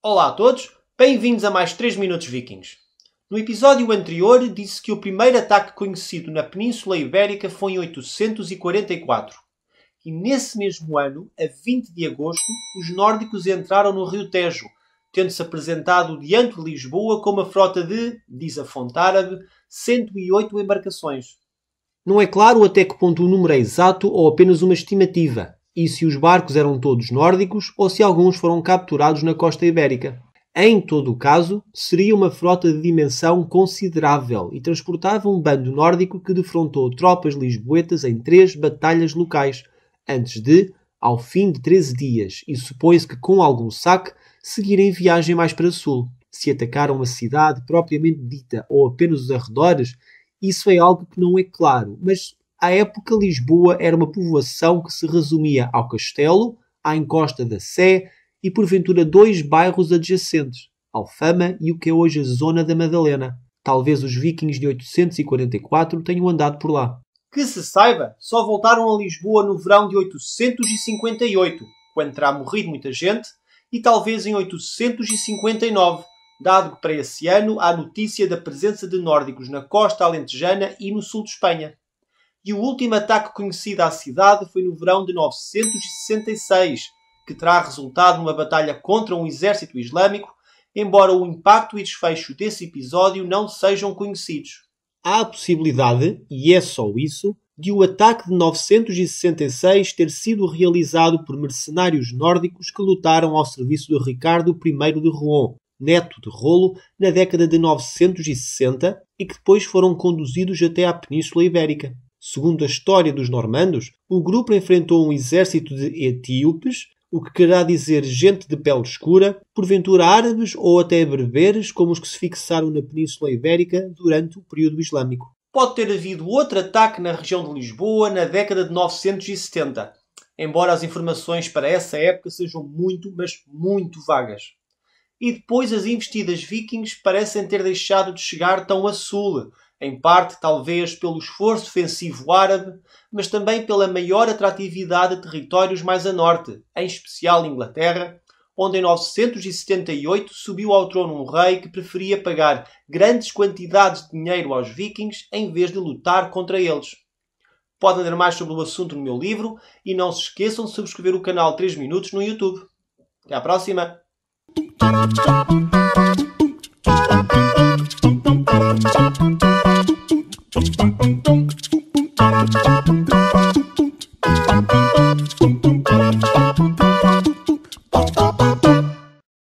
Olá a todos, bem-vindos a mais 3 Minutos Vikings. No episódio anterior disse que o primeiro ataque conhecido na Península Ibérica foi em 844. E nesse mesmo ano, a 20 de agosto, os nórdicos entraram no Rio Tejo, tendo-se apresentado diante de Lisboa com uma frota de, diz a fonte árabe, 108 embarcações. Não é claro até que ponto o número é exato ou apenas uma estimativa e se os barcos eram todos nórdicos ou se alguns foram capturados na costa ibérica. Em todo o caso, seria uma frota de dimensão considerável e transportava um bando nórdico que defrontou tropas lisboetas em três batalhas locais, antes de, ao fim de 13 dias, e supõe-se que com algum saque, seguirem viagem mais para sul. Se atacaram uma cidade propriamente dita ou apenas os arredores, isso é algo que não é claro, mas à época, Lisboa era uma povoação que se resumia ao castelo, à encosta da Sé e, porventura, dois bairros adjacentes, Alfama e o que é hoje a Zona da Madalena. Talvez os vikings de 844 tenham andado por lá. Que se saiba, só voltaram a Lisboa no verão de 858, quando terá morrido muita gente, e talvez em 859, dado que para esse ano há notícia da presença de nórdicos na costa alentejana e no sul de Espanha e o último ataque conhecido à cidade foi no verão de 966, que terá resultado numa batalha contra um exército islâmico, embora o impacto e desfecho desse episódio não sejam conhecidos. Há a possibilidade, e é só isso, de o ataque de 966 ter sido realizado por mercenários nórdicos que lutaram ao serviço de Ricardo I de Rouen, neto de Rolo, na década de 960 e que depois foram conduzidos até à Península Ibérica. Segundo a história dos normandos, o grupo enfrentou um exército de etíopes, o que querá dizer gente de pele escura, porventura árabes ou até berberes, como os que se fixaram na Península Ibérica durante o período islâmico. Pode ter havido outro ataque na região de Lisboa na década de 970, embora as informações para essa época sejam muito, mas muito vagas e depois as investidas vikings parecem ter deixado de chegar tão a sul, em parte talvez pelo esforço ofensivo árabe, mas também pela maior atratividade de territórios mais a norte, em especial Inglaterra, onde em 978 subiu ao trono um rei que preferia pagar grandes quantidades de dinheiro aos vikings em vez de lutar contra eles. Podem ler mais sobre o assunto no meu livro e não se esqueçam de subscrever o canal 3 Minutos no YouTube. Até à próxima! Thank you.